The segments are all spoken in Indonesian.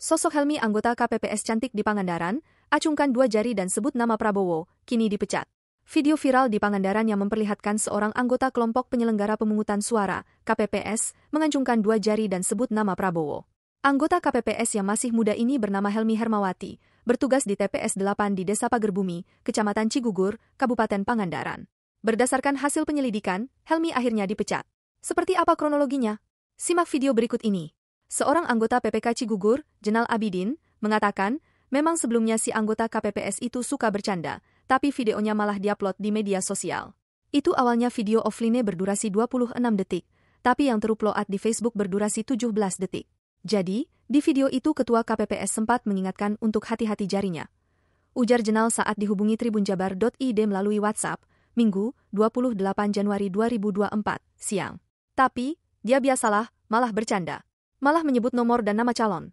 Sosok Helmi anggota KPPS cantik di Pangandaran, acungkan dua jari dan sebut nama Prabowo, kini dipecat. Video viral di Pangandaran yang memperlihatkan seorang anggota kelompok penyelenggara pemungutan suara, KPPS, mengancungkan dua jari dan sebut nama Prabowo. Anggota KPPS yang masih muda ini bernama Helmi Hermawati, bertugas di TPS 8 di Desa Pagerbumi, Kecamatan Cigugur, Kabupaten Pangandaran. Berdasarkan hasil penyelidikan, Helmi akhirnya dipecat. Seperti apa kronologinya? Simak video berikut ini. Seorang anggota PPK Cigugur, Jenal Abidin, mengatakan, memang sebelumnya si anggota KPPS itu suka bercanda, tapi videonya malah diupload di media sosial. Itu awalnya video offline berdurasi 26 detik, tapi yang terupload di Facebook berdurasi 17 detik. Jadi, di video itu ketua KPPS sempat mengingatkan untuk hati-hati jarinya. Ujar Jenal saat dihubungi tribunjabar.id melalui WhatsApp, Minggu, 28 Januari 2024, siang. Tapi, dia biasalah, malah bercanda malah menyebut nomor dan nama calon.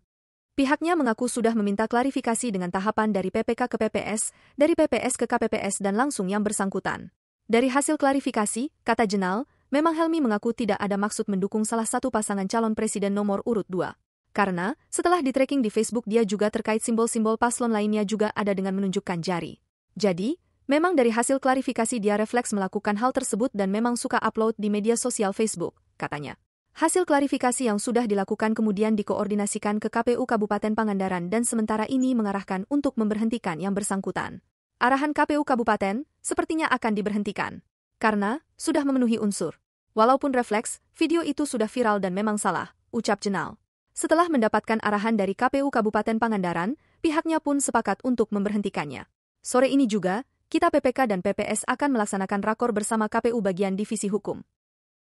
Pihaknya mengaku sudah meminta klarifikasi dengan tahapan dari PPK ke PPS, dari PPS ke KPPS dan langsung yang bersangkutan. Dari hasil klarifikasi, kata Jenal, memang Helmi mengaku tidak ada maksud mendukung salah satu pasangan calon presiden nomor urut 2. Karena, setelah di-tracking di Facebook dia juga terkait simbol-simbol paslon lainnya juga ada dengan menunjukkan jari. Jadi, memang dari hasil klarifikasi dia refleks melakukan hal tersebut dan memang suka upload di media sosial Facebook, katanya. Hasil klarifikasi yang sudah dilakukan kemudian dikoordinasikan ke KPU Kabupaten Pangandaran dan sementara ini mengarahkan untuk memberhentikan yang bersangkutan. Arahan KPU Kabupaten sepertinya akan diberhentikan karena sudah memenuhi unsur. Walaupun refleks, video itu sudah viral dan memang salah, ucap Jenal. Setelah mendapatkan arahan dari KPU Kabupaten Pangandaran, pihaknya pun sepakat untuk memberhentikannya. Sore ini juga, kita PPK dan PPS akan melaksanakan rakor bersama KPU bagian Divisi Hukum.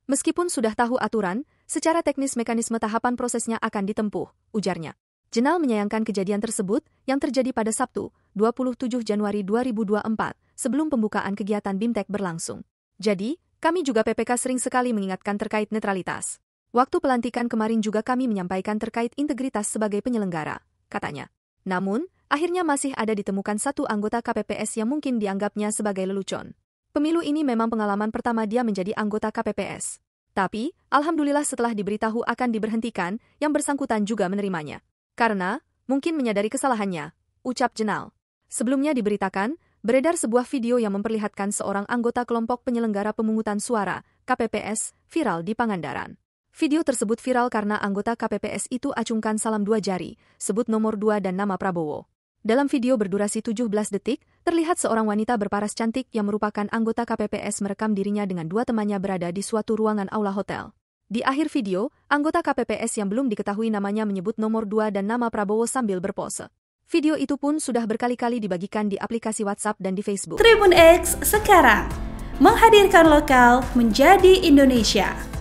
Meskipun sudah tahu aturan, Secara teknis mekanisme tahapan prosesnya akan ditempuh, ujarnya. Jenal menyayangkan kejadian tersebut yang terjadi pada Sabtu, 27 Januari 2024, sebelum pembukaan kegiatan BIMTEK berlangsung. Jadi, kami juga PPK sering sekali mengingatkan terkait netralitas. Waktu pelantikan kemarin juga kami menyampaikan terkait integritas sebagai penyelenggara, katanya. Namun, akhirnya masih ada ditemukan satu anggota KPPS yang mungkin dianggapnya sebagai lelucon. Pemilu ini memang pengalaman pertama dia menjadi anggota KPPS. Tapi, alhamdulillah setelah diberitahu akan diberhentikan, yang bersangkutan juga menerimanya. Karena, mungkin menyadari kesalahannya, ucap Jenal. Sebelumnya diberitakan, beredar sebuah video yang memperlihatkan seorang anggota kelompok penyelenggara pemungutan suara, KPPS, viral di Pangandaran. Video tersebut viral karena anggota KPPS itu acungkan salam dua jari, sebut nomor dua dan nama Prabowo. Dalam video berdurasi 17 detik, terlihat seorang wanita berparas cantik yang merupakan anggota KPPS merekam dirinya dengan dua temannya berada di suatu ruangan aula hotel. Di akhir video, anggota KPPS yang belum diketahui namanya menyebut nomor 2 dan nama Prabowo sambil berpose. Video itu pun sudah berkali-kali dibagikan di aplikasi WhatsApp dan di Facebook. Tribun X sekarang menghadirkan lokal menjadi Indonesia.